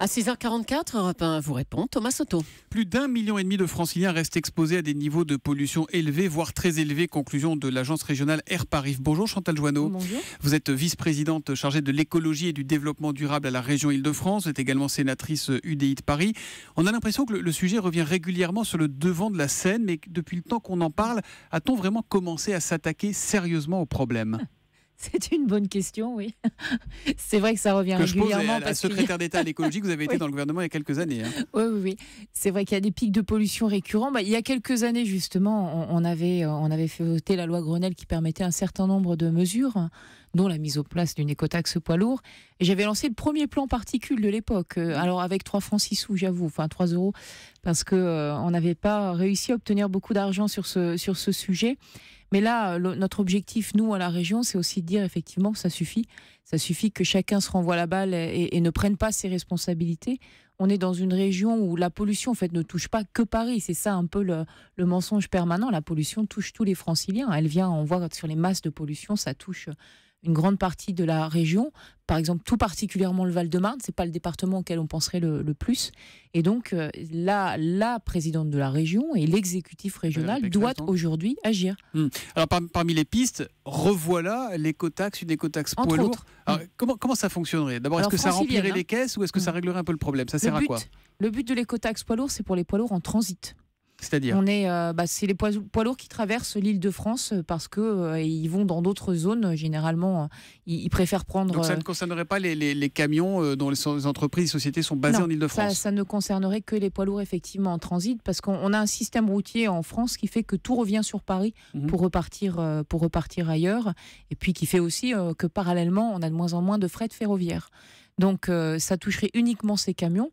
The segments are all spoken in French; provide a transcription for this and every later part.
À 6h44, Europe 1 vous répond Thomas Soto. Plus d'un million et demi de franciliens restent exposés à des niveaux de pollution élevés, voire très élevés. Conclusion de l'agence régionale Air Paris. Bonjour Chantal Joanneau. Bonjour. Vous êtes vice-présidente chargée de l'écologie et du développement durable à la région Île-de-France. Vous êtes également sénatrice UDI de Paris. On a l'impression que le sujet revient régulièrement sur le devant de la scène, mais depuis le temps qu'on en parle, a-t-on vraiment commencé à s'attaquer sérieusement au problème C'est une bonne question, oui. C'est vrai que ça revient régulièrement. Je à secrétaire d'État à l'écologie, vous avez été dans le gouvernement il y a quelques années. Hein. Oui, oui, oui. C'est vrai qu'il y a des pics de pollution récurrents. Bah, il y a quelques années, justement, on, avait, on avait fait euh, voter la loi Grenelle qui permettait un certain nombre de mesures dont la mise en place d'une écotaxe poids lourd. J'avais lancé le premier plan particule de l'époque, euh, alors avec 3 francs 6 sous, j'avoue, enfin 3 euros, parce que euh, on n'avait pas réussi à obtenir beaucoup d'argent sur ce, sur ce sujet. Mais là, euh, notre objectif, nous, à la région, c'est aussi de dire effectivement, ça suffit. Ça suffit que chacun se renvoie la balle et, ne prenne pas ses responsabilités. On est dans une région où la pollution, en fait, ne touche pas que Paris. C'est ça un peu le, le, mensonge permanent. La pollution touche tous les franciliens. Elle vient, on voit sur les masses de pollution, ça touche une grande partie de la région, par exemple tout particulièrement le Val-de-Marne, c'est pas le département auquel on penserait le, plus. Et donc euh, là, la présidente de la région et l'exécutif régional doivent aujourd'hui agir. Hmm. Alors parmi les pistes, revoilà l'écotaxe, une écotaxe poids lourd. comment, comment ça fonctionnerait D'abord, est-ce que ça remplirait hein. les caisses ou est-ce que ça hmm. réglerait un peu le problème Ça sert à quoi Le but de l'écotaxe poids lourd, c'est pour les poids lourds en transit. C'est-à-dire On est, euh, bah, c'est les poids, lourds qui traversent l'île de France euh, parce que euh, ils vont dans d'autres zones. Généralement, ils, préfèrent prendre. ça ne concernerait pas les, camions dont les entreprises, les sociétés sont basées en île de France. Ça, ça, ne concernerait que les poids lourds effectivement en transit parce qu'on a un système routier en France qui fait que tout revient sur Paris mhm. pour repartir pour repartir ailleurs et puis qui fait aussi que parallèlement on a de moins en moins de fret ferroviaire. Donc euh, ça toucherait uniquement ces camions.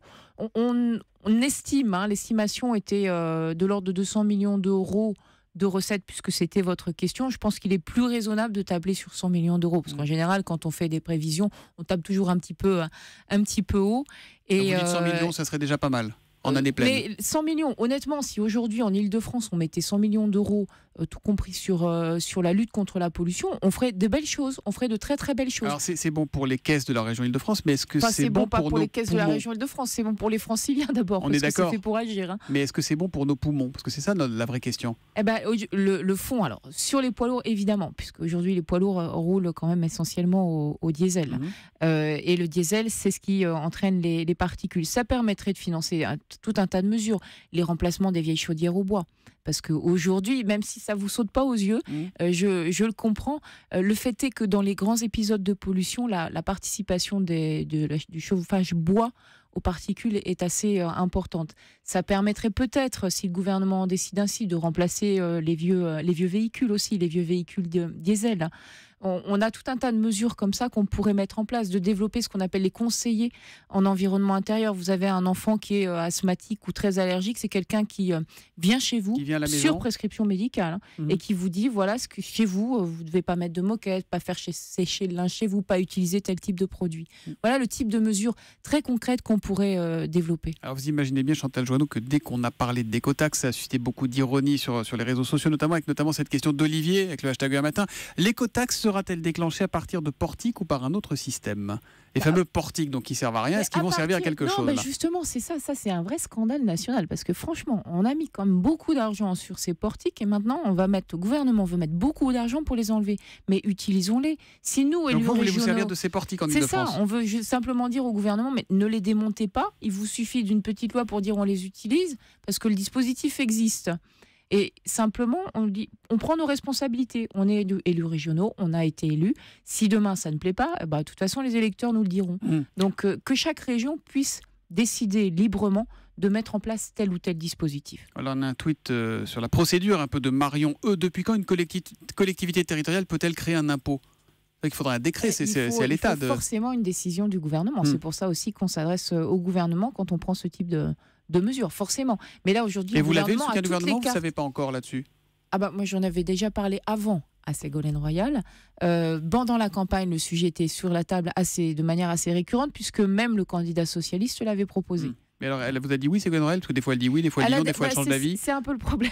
On, estime, hein, l'estimation était euh, de l'ordre de 200 millions d'euros de recettes, puisque c'était votre question, je pense qu'il est plus raisonnable de tabler sur 100 millions d'euros. Parce mmh. qu'en général, quand on fait des prévisions, on tape toujours un petit peu, hein, un, petit peu haut. Et, 100 euh, millions, ça serait déjà pas mal année Mais 100 millions, honnêtement, si aujourd'hui en Ile-de-France on mettait 100 millions d'euros, euh, tout compris sur, euh, sur la lutte contre la pollution, on ferait de belles choses, on ferait de très très belles choses. Alors c'est bon pour les caisses de la région Ile-de-France, mais est-ce que c'est bon, pour, les caisses de la région Ile-de-France, c'est bon pour les franciliens d'abord, On est que c'est pour agir. Hein. Mais est-ce que c'est bon pour nos poumons Parce que c'est ça la, vraie question. Eh ben, le, fond, alors, sur les poids lourds, évidemment, puisque aujourd'hui les poids lourds euh, roulent quand même essentiellement au, diesel. Mhm. et le diesel, c'est ce qui entraîne les, particules. Ça permettrait de financer tout un tas de mesures. Les remplacements des vieilles chaudières au bois. Parce qu'aujourd'hui, même si ça ne vous saute pas aux yeux, mmh. euh, je, le comprends. Euh, le fait est que dans les grands épisodes de pollution, la, participation du chauffage bois aux particules est assez euh, importante. Ça permettrait peut-être, si le gouvernement décide ainsi, de remplacer les, vieux, les vieux véhicules aussi, les vieux véhicules diesel. Hein. On, a tout un tas de mesures comme ça qu'on pourrait mettre en place, de développer ce qu'on appelle les conseillers en environnement intérieur. Vous avez un enfant qui est euh, asthmatique ou très allergique, c'est quelqu'un qui euh, vient chez vous sur prescription médicale hein, mhm. et qui vous dit voilà ce que chez vous, euh, vous ne devez pas mettre de moquette, pas faire sécher le linge chez vous, pas utiliser tel type de produit. Mhm. Voilà le type de mesures très concrètes qu'on pourrait développer. Alors vous imaginez bien, Chantal Joanneau, que dès qu'on a parlé d'écotaxe, ça a suscité beaucoup d'ironie sur, sur les réseaux sociaux, notamment avec notamment cette question d'Olivier avec le hashtag un matin. L'écotaxe sera-t-elle déclenchée à partir de portiques ou par un autre système Les bah, fameux portiques donc, qui servent à rien, est-ce qu'ils vont servir à quelque chose Justement, c'est ça, ça c'est un vrai scandale national parce que franchement, on a mis quand même beaucoup d'argent sur ces portiques et maintenant on va mettre, le gouvernement veut mettre beaucoup d'argent pour les enlever. Mais utilisons-les. Si nous, voulez vous servir de ces portiques en C'est ça, on veut simplement dire au gouvernement, mais ne les démontez pas, il vous suffit d'une petite loi pour dire on les utilise parce que le dispositif existe. Et simplement, on dit, on prend nos responsabilités. On est élus, régionaux, on a été élus. Si demain ça ne plaît pas, eh ben, de toute façon, les électeurs nous le diront. Mm. Donc, euh, que chaque région puisse décider librement de mettre en place tel ou tel dispositif. Alors on a un tweet euh, sur la procédure un peu de Marion E. Depuis quand une collectivité territoriale peut-elle créer un impôt il faudra un décret, euh, c'est à l'État. De... forcément une décision du gouvernement. Mm. C'est pour ça aussi qu'on s'adresse au gouvernement quand on prend ce type de, de mesures, forcément. Mais là, aujourd'hui, et vous l'avez, le gouvernement, vous ne savez pas encore là-dessus Ah, bah, moi, j'en avais déjà parlé avant à Ségolène Royal. Euh, pendant la campagne, le sujet était sur la table assez, de manière assez récurrente, puisque même le candidat socialiste l'avait proposé. Hmm. Mais alors, elle vous a dit oui, Ségolène Royal Parce que des fois, elle dit oui, des fois, elle, dit non, des fois, elle bah, change d'avis. C'est un peu le problème.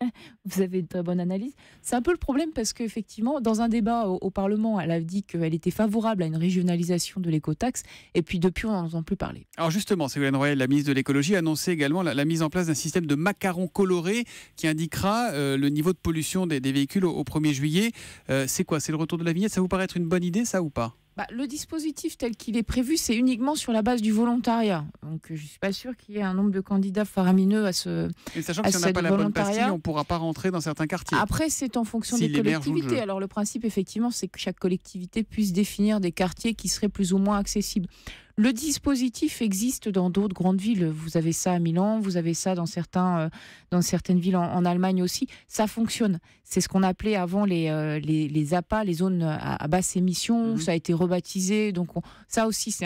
Vous avez une très bonne analyse. C'est un peu le problème parce qu'effectivement, dans un débat au, Parlement, elle a dit qu'elle était favorable à une régionalisation de l'écotaxe. Et puis depuis, on n'en entend plus parler. Alors justement, Ségolène Royal, la ministre de l'écologie, a annoncé également la, mise en place d'un système de macarons colorés qui indiquera euh, le niveau de pollution des, véhicules au, 1er juillet. Euh, c'est quoi C'est le retour de la vignette Ça vous paraît être une bonne idée, ça ou pas bah, le dispositif tel qu'il est prévu, c'est uniquement sur la base du volontariat. Donc je ne suis pas sûr qu'il y ait un nombre de candidats faramineux à ce Et sachant que si on n'a pas la bonne on ne pourra pas rentrer dans certains quartiers. Après, c'est en fonction des collectivités. Alors le principe, effectivement, c'est que chaque collectivité puisse définir des quartiers qui seraient plus ou moins accessibles. Le dispositif existe dans d'autres grandes villes. Vous avez ça à Milan, vous avez ça dans, certains, euh, dans certaines villes en, Allemagne aussi. Ça fonctionne. C'est ce qu'on appelait avant les, euh, les, les, APA, les zones à, basse émission. Mhm. Ça a été rebaptisé. Donc ça aussi, c'est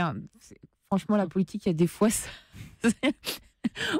Franchement, la politique, il y a des fois... Ça...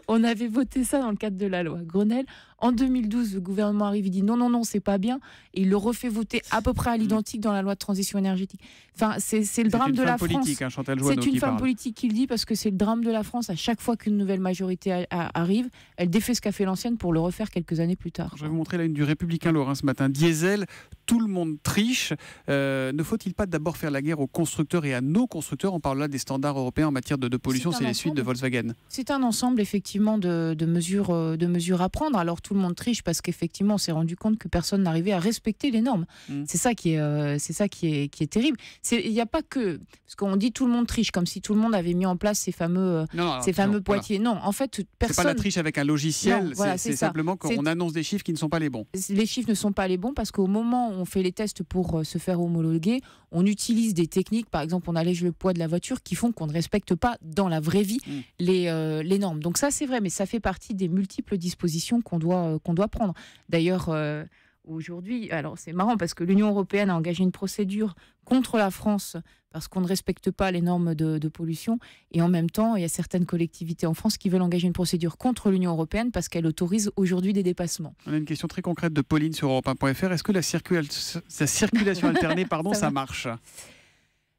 on avait voté ça dans le cadre de la loi Grenelle. En 2012, le gouvernement arrive, et dit non, non, non, c'est pas bien, et il le refait voter à peu près à mmh. l'identique dans la loi de transition énergétique. Enfin, c'est le drame de la France. Hein, c'est une femme politique qui le dit parce que c'est le drame de la France. À chaque fois qu'une nouvelle majorité arrive, elle défait ce qu'a fait l'ancienne pour le refaire quelques années plus tard. Je vais vous montrer la une du Républicain Lorrain ce matin. Diesel, tout le monde triche. Euh, ne faut-il pas d'abord faire la guerre aux constructeurs et à nos constructeurs On parle là des standards européens en matière de, pollution, c'est les suites de Volkswagen. C'est un ensemble effectivement de, de, mesures, euh, de mesures à prendre. Alors tout tout le monde triche parce qu'effectivement, on s'est rendu compte que personne n'arrivait à respecter les normes. Mm. C'est ça qui est, euh, c'est ça qui est, qui est terrible. Il n'y a pas que parce qu'on dit tout le monde triche comme si tout le monde avait mis en place ces fameux, euh, ces fameux poitiers. Non, en fait, personne. C'est pas la triche avec un logiciel. Voilà, c'est simplement qu'on annonce des chiffres qui ne sont pas les bons. Les chiffres ne sont pas les bons parce qu'au moment où on fait les tests pour euh, se faire homologuer, on utilise des techniques, par exemple, on allège le poids de la voiture, qui font qu'on ne respecte pas dans la vraie vie mm. les, les normes. Donc ça, c'est vrai, mais ça fait partie des multiples dispositions qu'on doit euh, qu'on doit prendre. D'ailleurs, euh, aujourd'hui, alors c'est marrant parce que l'Union européenne a engagé une procédure contre la France parce qu'on ne respecte pas les normes de, pollution. Et en même temps, il y a certaines collectivités en France qui veulent engager une procédure contre l'Union européenne parce qu'elle autorise aujourd'hui des dépassements. On a une question très concrète de Pauline sur europe Est-ce que la, circulation alternée, pardon, ça, marche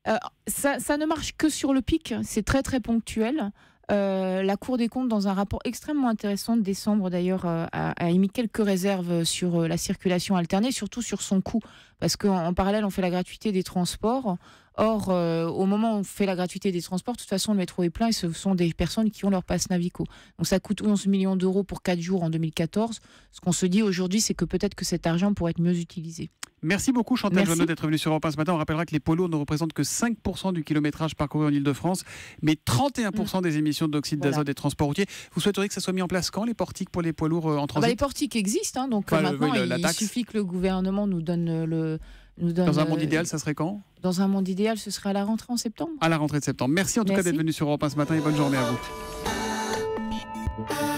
euh, ça, ne marche que sur le pic. C'est très très ponctuel. Euh, la Cour des comptes, dans un rapport extrêmement intéressant de décembre d'ailleurs, euh, a, émis quelques réserves sur euh, la circulation alternée, surtout sur son coût, parce qu'en parallèle, on fait la gratuité des transports. Or, au moment où on fait la gratuité des transports, de toute façon, le métro est plein et ce sont des personnes qui ont leur passe Navico. Donc ça coûte 11 millions d'euros pour 4 jours en 2014. Ce qu'on se dit aujourd'hui, c'est que peut-être que cet argent pourrait être mieux utilisé. Merci beaucoup Chantal Jeannot d'être venue sur Europe 1 ce matin. On rappellera que les poids lourds ne représentent que 5% du kilométrage parcouru en Ile-de-France, mais 31% mm. des émissions d'oxyde d'azote des transports routiers. Vous souhaiteriez que ça soit mis en place quand les portiques pour les poids lourds euh, en ah bah, transit Les portiques existent, hein, donc euh, maintenant il, suffit que le gouvernement nous donne euh, le... Nous dans un monde idéal, ça serait quand Dans un monde idéal, ce serait à la rentrée en septembre. À la rentrée de septembre. Merci en tout cas d'être venu sur Europe 1 ce matin et bonne journée à vous.